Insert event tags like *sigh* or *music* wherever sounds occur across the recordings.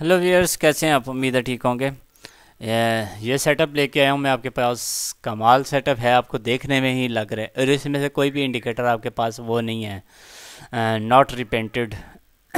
hello viewers कैसे हैं आप उम्मीद है ठीक होंगे ये सेटअप लेके आया हूँ मैं आपके पास कमाल सेटअप है आपको देखने में ही लग रहा है और इसमें से कोई भी इंडिकेटर आपके पास वो नहीं है नॉट रिपेंटेड *clears throat*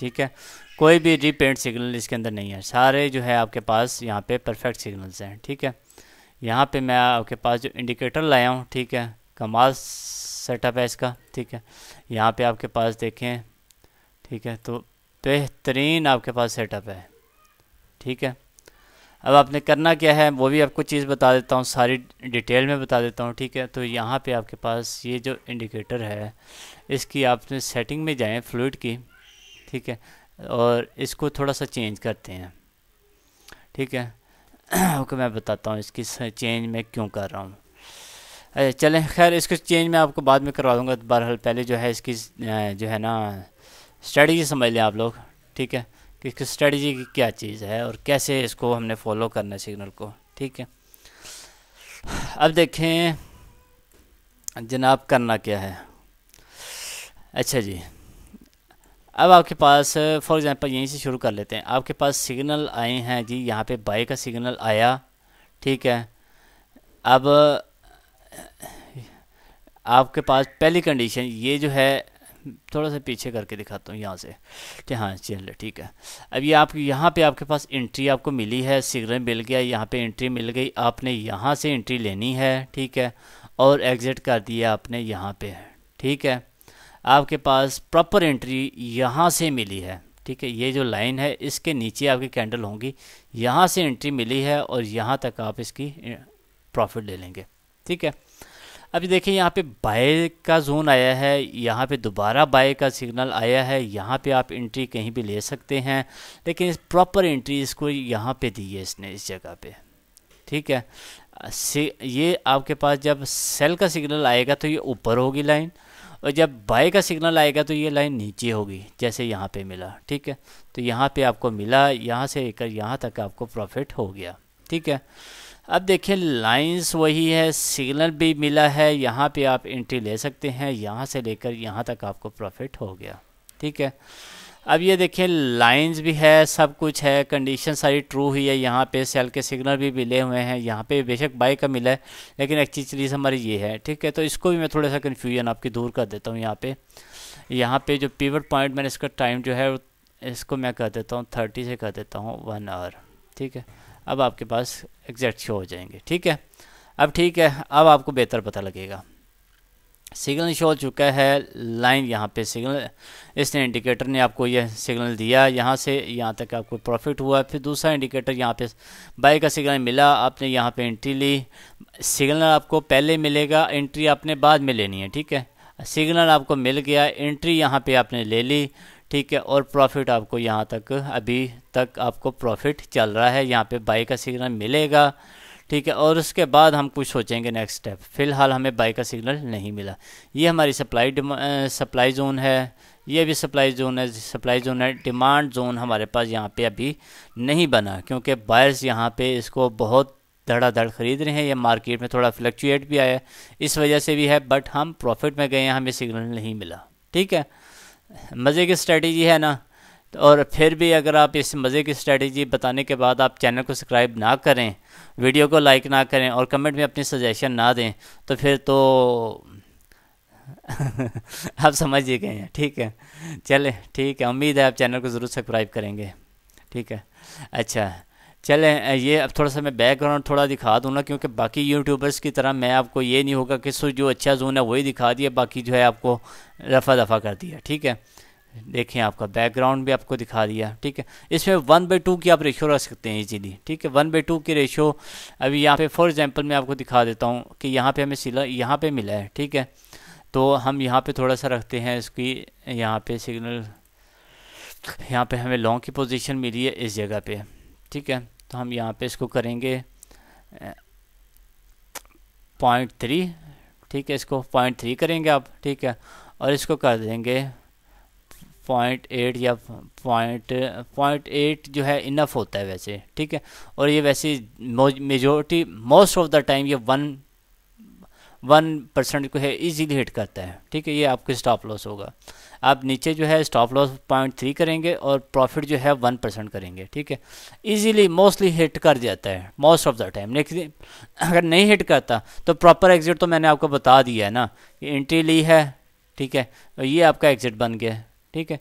ठीक है कोई भी रिपेंट सिग्नल इसके अंदर नहीं है सारे जो है आपके पास यहाँ पे परफेक्ट सिग्नल्स हैं ठीक है यहाँ पर मैं आपके पास जो इंडिकेटर लाया हूँ ठीक है कमाल सेटअप है इसका ठीक है यहाँ पर आपके पास देखें ठीक है तो बेहतरीन आपके पास सेटअप है ठीक है अब आपने करना क्या है वो भी आपको चीज़ बता देता हूँ सारी डिटेल में बता देता हूँ ठीक है तो यहाँ पे आपके पास ये जो इंडिकेटर है इसकी आपने सेटिंग में जाएँ फ्लूड की ठीक है और इसको थोड़ा सा चेंज करते हैं ठीक है *clears throat* ओके मैं बताता हूँ इसकी चेंज मैं क्यों कर रहा हूँ चलें खैर इसको चेंज मैं आपको बाद में करवा दूँगा बहरहाल पहले जो है इसकी जो है ना स्ट्रेटजी समझ लें आप लोग ठीक है कि स्ट्रेटजी की क्या चीज़ है और कैसे इसको हमने फॉलो करना है सिग्नल को ठीक है अब देखें जनाब करना क्या है अच्छा जी अब आपके पास फॉर एग्ज़ाम्पल यहीं से शुरू कर लेते हैं आपके पास सिग्नल आए हैं जी यहाँ पे बाई का सिग्नल आया ठीक है अब आपके पास पहली कंडीशन ये जो है थोड़ा सा पीछे करके दिखाता हूँ यहाँ से कि हाँ चलिए ठीक है अब ये आप यहाँ पे आपके पास एंट्री आपको मिली है सिग्नल मिल गया यहाँ पे एंट्री मिल गई आपने यहाँ से एंट्री लेनी है ठीक है और एग्ज़िट कर दिया आपने यहाँ पे ठीक है आपके पास प्रॉपर एंट्री यहाँ से मिली है ठीक है ये जो लाइन है इसके नीचे आपकी कैंडल होंगी यहाँ से एंट्री मिली है और यहाँ तक आप इसकी प्रॉफिट ले लेंगे ठीक है अभी देखिए देखें यहाँ पे बाय का जोन आया है यहाँ पे दोबारा बाय का सिग्नल आया है यहाँ पे आप एंट्री कहीं भी ले सकते हैं लेकिन इस प्रॉपर एंट्री इसको यहाँ पे दी है इसने इस जगह पे ठीक है ये आपके पास जब सेल का सिग्नल आएगा तो ये ऊपर होगी लाइन और जब बाय का सिग्नल आएगा तो ये लाइन नीचे होगी जैसे यहाँ पर मिला ठीक है तो यहाँ पर आपको मिला यहाँ से लेकर यहाँ तक आपको प्रॉफिट हो गया ठीक है अब देखें लाइंस वही है सिग्नल भी मिला है यहाँ पे आप एंट्री ले सकते हैं यहाँ से लेकर यहाँ तक आपको प्रॉफिट हो गया ठीक है अब ये देखें लाइंस भी है सब कुछ है कंडीशन सारी ट्रू हुई है यहाँ पे सेल के सिग्नल भी मिले हुए हैं यहाँ पे बेशक बाय का मिला है लेकिन एक चीज़ चीज़ हमारी ये है ठीक है तो इसको भी मैं थोड़ा सा कन्फ्यूजन आपकी दूर कर देता हूँ यहाँ पर यहाँ पर जो पीवर पॉइंट मैंने इसका टाइम जो है इसको मैं कर देता हूँ थर्टी से कर देता हूँ वन आवर ठीक है अब आपके पास एग्जैक्ट शो हो जाएंगे ठीक है अब ठीक है अब आपको बेहतर पता लगेगा सिग्नल शो हो चुका है लाइन यहाँ पे सिग्नल इसने इंडिकेटर ने आपको यह सिग्नल दिया यहाँ से यहाँ तक आपको प्रॉफिट हुआ फिर दूसरा इंडिकेटर यहाँ पे बाई का सिग्नल मिला आपने यहाँ पे एंट्री ली सिग्नल आपको पहले मिलेगा एंट्री आपने बाद में लेनी है ठीक है सिग्नल आपको मिल गया एंट्री यहाँ पे आपने ले ली ठीक है और प्रॉफिट आपको यहाँ तक अभी तक आपको प्रॉफिट चल रहा है यहाँ पे बाई का सिग्नल मिलेगा ठीक है और उसके बाद हम कुछ सोचेंगे नेक्स्ट स्टेप फ़िलहाल हमें बाई का सिग्नल नहीं मिला ये हमारी सप्लाई सप्लाई जोन है ये भी सप्लाई जोन है सप्लाई जोन है डिमांड जोन हमारे पास यहाँ पे अभी नहीं बना क्योंकि बायर्स यहाँ पे इसको बहुत धड़ाधड़ ख़रीद रहे हैं ये मार्केट में थोड़ा फ्लक्चुएट भी आया इस वजह से भी है बट हम प्रॉफिट में गए हैं हमें सिग्नल नहीं मिला ठीक है मज़े की स्ट्रेटजी है ना तो और फिर भी अगर आप इस मज़े की स्ट्रेटजी बताने के बाद आप चैनल को सब्सक्राइब ना करें वीडियो को लाइक ना करें और कमेंट में अपनी सजेशन ना दें तो फिर तो *laughs* आप समझ ही गए हैं ठीक है चले ठीक है उम्मीद है आप चैनल को ज़रूर सब्सक्राइब करेंगे ठीक है अच्छा चलें ये अब थोड़ा सा मैं बैकग्राउंड थोड़ा दिखा दूँ ना क्योंकि बाकी यूट्यूबर्स की तरह मैं आपको ये नहीं होगा कि सो जो अच्छा जोन है वही दिखा दिया बाकी जो है आपको रफा दफा कर दिया ठीक है देखें आपका बैकग्राउंड भी आपको दिखा दिया ठीक है इसमें वन बाई टू की आप रेशो रख सकते हैं इजीली ठीक है वन बाई टू की रेशो अभी यहाँ पे फॉर एग्जांपल मैं आपको दिखा देता हूँ कि यहाँ पे हमें सिला यहाँ पे मिला है ठीक है तो हम यहाँ पे थोड़ा सा रखते हैं इसकी यहाँ पे सिग्नल यहाँ पे हमें लॉन्ग की पोजिशन मिली है इस जगह पे ठीक है तो हम यहाँ पे इसको करेंगे पॉइंट थ्री ठीक है इसको पॉइंट थ्री करेंगे आप ठीक है और इसको कर देंगे पॉइंट एट या पॉइंट पॉइंट एट जो है इनफ होता है वैसे ठीक है और ये वैसे majority most of the time ये वन वन परसेंट को है इजीली हिट करता है ठीक है ये आपको स्टॉप लॉस होगा आप नीचे जो है स्टॉप लॉस पॉइंट थ्री करेंगे और प्रॉफिट जो है वन परसेंट करेंगे ठीक है इजीली मोस्टली हिट कर जाता है मोस्ट ऑफ द टाइम लेकिन अगर नहीं हिट करता तो प्रॉपर एग्जिट तो मैंने आपको बता दिया है ना कि एंट्री ली है ठीक है ये आपका एग्जिट बन गया ठीक है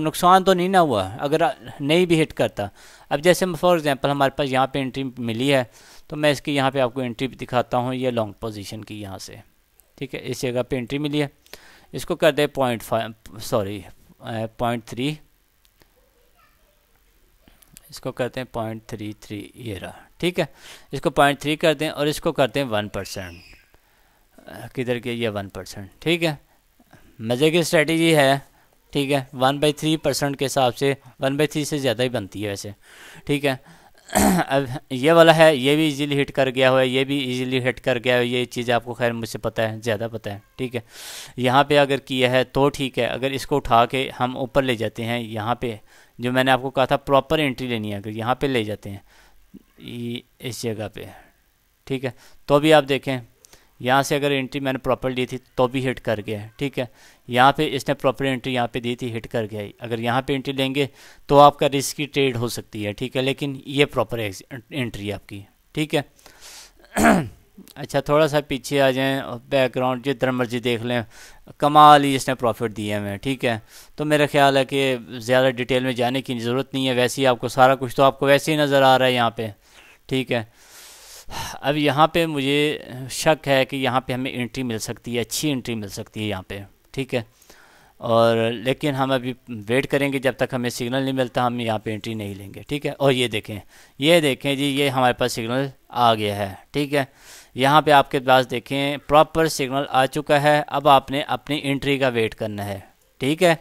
नुकसान तो नहीं ना हुआ अगर नहीं भी हिट करता अब जैसे फॉर एग्जांपल हमारे पास यहाँ पे एंट्री मिली है तो मैं इसकी यहाँ पे आपको एंट्री दिखाता हूँ ये लॉन्ग पोजीशन की यहाँ से ठीक है इस जगह पे एंट्री मिली है इसको कर दे point five sorry point three इसको करते हैं पॉइंट थ्री थ्री ये रहा ठीक है इसको पॉइंट थ्री कर दें और इसको करते हैं वन परसेंट किधर के ये वन परसेंट ठीक है मज़े की स्ट्रेटजी है ठीक है वन बाई थ्री परसेंट के हिसाब से वन बाई थ्री से ज़्यादा ही बनती है वैसे ठीक है *clears throat* अब ये वाला है ये भी इजीली हिट कर गया हुआ है ये भी इजीली हिट कर गया है ये चीज़ आपको खैर मुझसे पता है ज़्यादा पता है ठीक है यहाँ पे अगर किया है तो ठीक है अगर इसको उठा के हम ऊपर ले जाते हैं यहाँ पे जो मैंने आपको कहा था प्रॉपर एंट्री लेनी है अगर यहाँ पे ले जाते हैं इस जगह पे ठीक है तो भी आप देखें यहाँ से अगर एंट्री मैंने प्रॉपर ली थी तो भी हिट कर गया है ठीक है यहाँ पे इसने प्रॉपर एंट्री यहाँ पे दी थी हिट कर गया है अगर यहाँ पे एंट्री लेंगे तो आपका रिस्क की ट्रेड हो सकती है ठीक है लेकिन ये प्रॉपर एंट्री है आपकी ठीक है *clears throat* अच्छा थोड़ा सा पीछे आ जाएँ बैकग्राउंड जितना मर्जी देख लें कमाल ही इसने प्रॉफिट दिए हमें ठीक है तो मेरा ख्याल है कि ज़्यादा डिटेल में जाने की ज़रूरत नहीं है वैसे ही आपको सारा कुछ तो आपको वैसे ही नज़र आ रहा है यहाँ पे ठीक है अब यहाँ पे मुझे शक है कि यहाँ पे हमें एंट्री मिल सकती है अच्छी एंट्री मिल सकती है यहाँ पे ठीक है और लेकिन हम अभी वेट करेंगे जब तक हमें सिग्नल नहीं मिलता हम यहाँ पे एंट्री नहीं लेंगे ठीक है और ये देखें ये देखें जी ये हमारे पास सिग्नल आ गया है ठीक है यहाँ पे आपके पास देखें प्रॉपर सिग्नल आ चुका है अब आपने अपनी एंट्री का वेट करना है ठीक है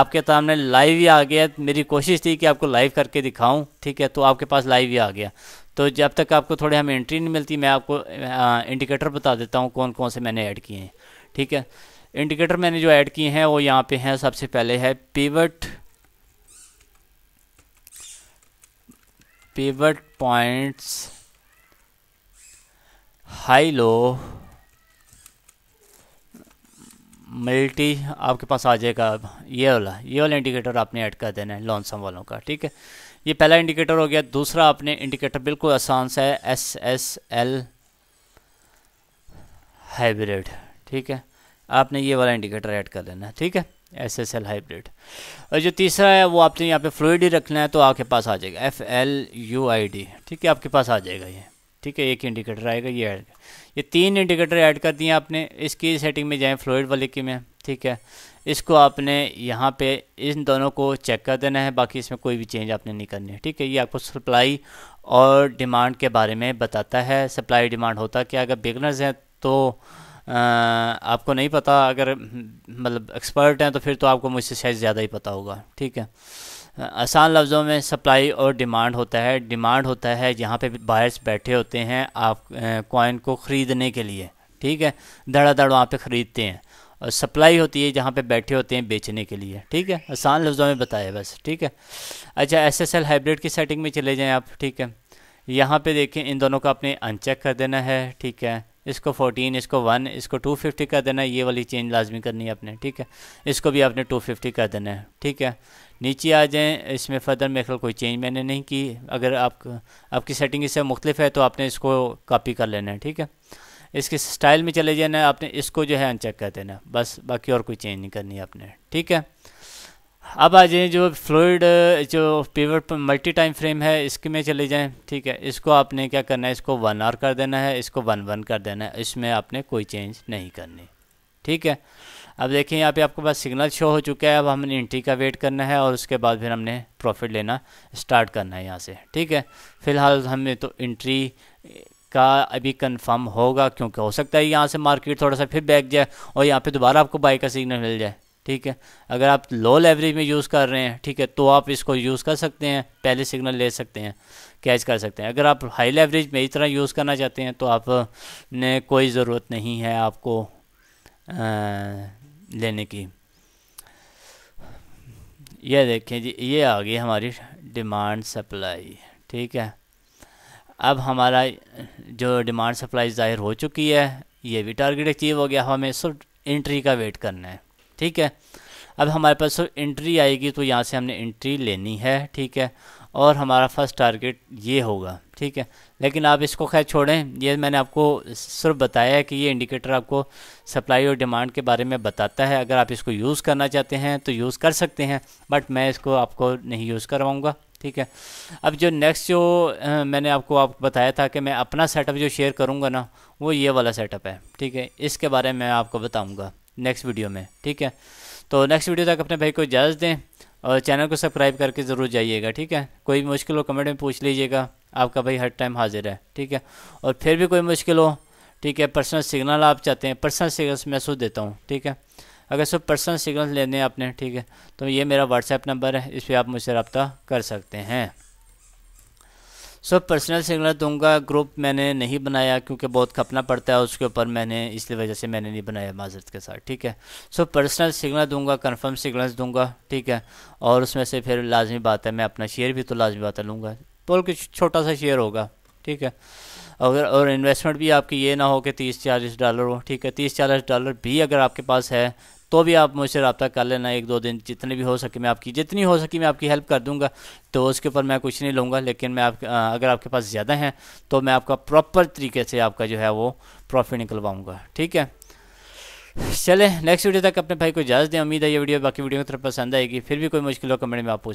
आपके सामने लाइव ही आ गया मेरी कोशिश थी कि आपको लाइव करके दिखाऊं ठीक है तो आपके पास लाइव ही आ गया तो जब तक आपको थोड़े हमें एंट्री नहीं मिलती मैं आपको इंडिकेटर बता देता हूँ कौन कौन से मैंने ऐड किए हैं ठीक है इंडिकेटर मैंने जो ऐड किए हैं वो यहाँ पे हैं सबसे पहले है pivot pivot points high low multi आपके पास आ जाएगा ये वाला ये वाला इंडिकेटर आपने ऐड कर देना है लॉन्सम वालों का ठीक है ये पहला इंडिकेटर हो गया दूसरा आपने इंडिकेटर बिल्कुल आसान सा है एस एस एल हाइब्रिड ठीक है आपने ये वाला इंडिकेटर ऐड कर देना है ठीक है एस एस एल हाइब्रिड और जो तीसरा है वो आपने यहाँ पे फ्लूड ही रखना है तो आपके पास आ जाएगा F L U I D ठीक है आपके पास आ जाएगा ये ठीक है एक इंडिकेटर आएगा ये ऐड ये तीन इंडिकेटर ऐड कर दिए आपने इसकी सेटिंग में जाएँ फ्लूड वाले की में ठीक है इसको आपने यहाँ पे इन दोनों को चेक कर देना है बाकी इसमें कोई भी चेंज आपने नहीं करनी है ठीक है ये आपको सप्लाई और डिमांड के बारे में बताता है सप्लाई डिमांड होता है अगर बिगनर्स हैं तो आ, आपको नहीं पता अगर मतलब एक्सपर्ट हैं तो फिर तो आपको मुझसे शायद ज़्यादा ही पता होगा ठीक है आसान लफ्ज़ों में सप्लाई और डिमांड होता है डिमांड होता है जहाँ पे बायर्स बैठे होते हैं आप कॉइन को ख़रीदने के लिए ठीक है धड़ाधड़ वहाँ पे ख़रीदते हैं सप्लाई होती है जहाँ पे बैठे होते हैं बेचने के लिए ठीक है आसान लफ्ज़ों में बताया बस ठीक है अच्छा एसएसएल हाइब्रिड की सेटिंग में चले जाएँ आप ठीक है यहाँ पे देखें इन दोनों को आपने अनचेक कर देना है ठीक है इसको 14 इसको 1 इसको 250 कर देना है ये वाली चेंज लाजमी करनी है आपने ठीक है इसको भी आपने फिफ्टी कर देना है ठीक है नीचे आ जाएँ इसमें फर्दर मेरे ख्याल कोई चेंज मैंने नहीं की अगर आप आपकी सेटिंग इससे मुख्तलिफ है तो आपने इसको कापी कर लेना है ठीक है इसके स्टाइल में चले जाना आपने इसको जो है अनचेक कर देना बस बाकी और कोई चेंज नहीं करनी आपने ठीक है अब आ जाए जो फ्लूड जो पेवर मल्टी टाइम फ्रेम है इसके में चले जाएं ठीक है इसको आपने क्या करना है इसको वन आर कर देना है इसको वन वन कर देना है इसमें आपने कोई चेंज नहीं करनी ठीक है अब देखिए यहाँ पे आपके पास सिग्नल शो हो चुका है अब हमने एंट्री का वेट करना है और उसके बाद फिर हमने प्रॉफिट लेना स्टार्ट करना है यहाँ से ठीक है फ़िलहाल हमें तो एंट्री का अभी कंफर्म होगा क्योंकि हो सकता है यहाँ से मार्केट थोड़ा सा फिर बैक जाए और यहाँ पे दोबारा आपको बाई का सिग्नल मिल जाए ठीक है अगर आप लो लेवरेज में यूज़ कर रहे हैं ठीक है तो आप इसको यूज़ कर सकते हैं पहले सिग्नल ले सकते हैं कैच कर सकते हैं अगर आप हाई लेवरेज में इस तरह यूज़ करना चाहते हैं तो आप ने कोई ज़रूरत नहीं है आपको आ, लेने की यह देखें जी ये आ गई हमारी डिमांड सप्लाई ठीक है अब हमारा जो डिमांड सप्लाई ज़ाहिर हो चुकी है ये भी टारगेट अचीव हो गया हमें सिर्फ इंट्री का वेट करना है ठीक है अब हमारे पास सिर्फ इंट्री आएगी तो यहाँ से हमने इंट्री लेनी है ठीक है और हमारा फर्स्ट टारगेट ये होगा ठीक है लेकिन आप इसको खैर छोड़ें ये मैंने आपको सिर्फ बताया है कि ये इंडिकेटर आपको सप्लाई और डिमांड के बारे में बताता है अगर आप इसको यूज़ करना चाहते हैं तो यूज़ कर सकते हैं बट मैं इसको आपको नहीं यूज़ करवाऊँगा ठीक है अब जो नेक्स्ट जो आ, मैंने आपको आप बताया था कि मैं अपना सेटअप जो शेयर करूँगा ना वो ये वाला सेटअप है ठीक है इसके बारे में आपको बताऊँगा नेक्स्ट वीडियो में ठीक है तो नेक्स्ट वीडियो तक अपने भाई को इजाज़त दें और चैनल को सब्सक्राइब करके ज़रूर जाइएगा ठीक है कोई मुश्किल हो कमेंट में पूछ लीजिएगा आपका भाई हर टाइम हाजिर है ठीक है और फिर भी कोई मुश्किल हो ठीक है पर्सनल सिग्नल आप चाहते हैं पर्सनल सिग्नल मैसेज देता हूँ ठीक है अगर सब पर्सनल सिग्नल लेने हैं आपने ठीक है तो ये मेरा व्हाट्सएप नंबर है इस पर आप मुझसे रबता कर सकते हैं सो पर्सनल सिग्नल दूंगा ग्रुप मैंने नहीं बनाया क्योंकि बहुत खपना पड़ता है उसके ऊपर मैंने इसलिए वजह से मैंने नहीं बनाया माजरत के साथ ठीक है सो पर्सनल सिग्नल दूंगा कंफर्म सिग्नल्स दूंगा ठीक है और उसमें से फिर लाजमी बात है मैं अपना शेयर भी तो लाजमी बात लूँगा बोल के छोटा सा शेयर होगा ठीक है अगर और इन्वेस्टमेंट भी आपकी ये ना हो कि तीस चालीस डॉलर हो ठीक है तीस चालीस डॉलर भी अगर आपके पास है तो भी आप मुझसे रबता कर लेना एक दो दिन जितने भी हो सके मैं आपकी जितनी हो सके मैं आपकी हेल्प कर दूंगा तो उसके ऊपर मैं कुछ नहीं लूँगा लेकिन मैं आप अगर आपके पास ज़्यादा हैं तो मैं आपका प्रॉपर तरीके से आपका जो है वो प्रॉफिट निकलवाऊँगा ठीक है चले नेक्स्ट वीडियो तक अपने भाई को इजाज़ दें उम्मीद है ये वीडियो बाकी वीडियो की तरफ पसंद आएगी फिर भी कोई मुश्किल हो कमेंट में आप पूछ